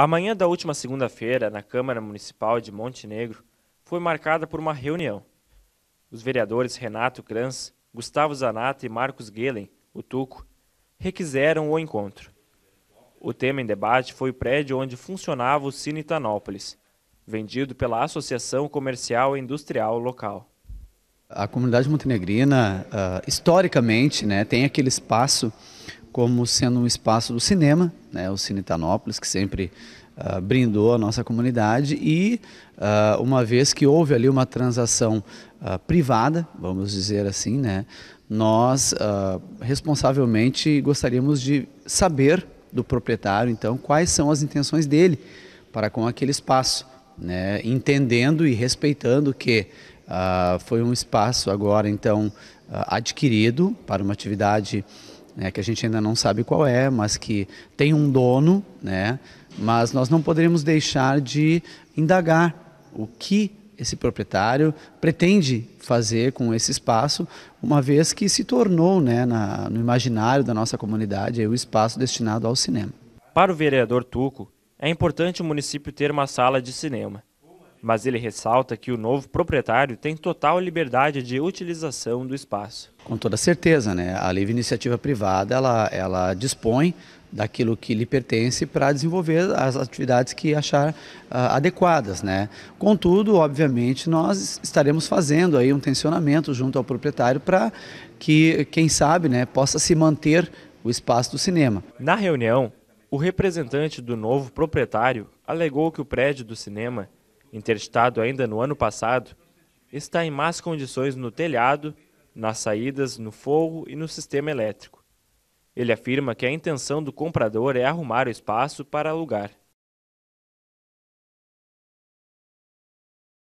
A manhã da última segunda-feira, na Câmara Municipal de Montenegro, foi marcada por uma reunião. Os vereadores Renato Kranz, Gustavo Zanata e Marcos Gehlen, o Tuco, requiseram o encontro. O tema em debate foi o prédio onde funcionava o Cine Tanópolis, vendido pela Associação Comercial e Industrial Local. A comunidade montenegrina, uh, historicamente, né, tem aquele espaço como sendo um espaço do cinema, né, o Cine Tanópolis, que sempre uh, brindou a nossa comunidade e uh, uma vez que houve ali uma transação privada, vamos dizer assim, né, nós responsavelmente gostaríamos de saber do proprietário, então, quais são as intenções dele para com aquele espaço, né, entendendo e respeitando que Uh, foi um espaço agora, então, uh, adquirido para uma atividade né, que a gente ainda não sabe qual é, mas que tem um dono, né, mas nós não poderíamos deixar de indagar o que esse proprietário pretende fazer com esse espaço, uma vez que se tornou né, na, no imaginário da nossa comunidade o espaço destinado ao cinema. Para o vereador Tuco, é importante o município ter uma sala de cinema mas ele ressalta que o novo proprietário tem total liberdade de utilização do espaço. Com toda certeza, né? a livre iniciativa privada ela, ela dispõe daquilo que lhe pertence para desenvolver as atividades que achar uh, adequadas, né? Contudo, obviamente, nós estaremos fazendo aí um tensionamento junto ao proprietário para que, quem sabe, né, possa se manter o espaço do cinema. Na reunião, o representante do novo proprietário alegou que o prédio do cinema interditado ainda no ano passado, está em más condições no telhado, nas saídas, no forro e no sistema elétrico. Ele afirma que a intenção do comprador é arrumar o espaço para alugar.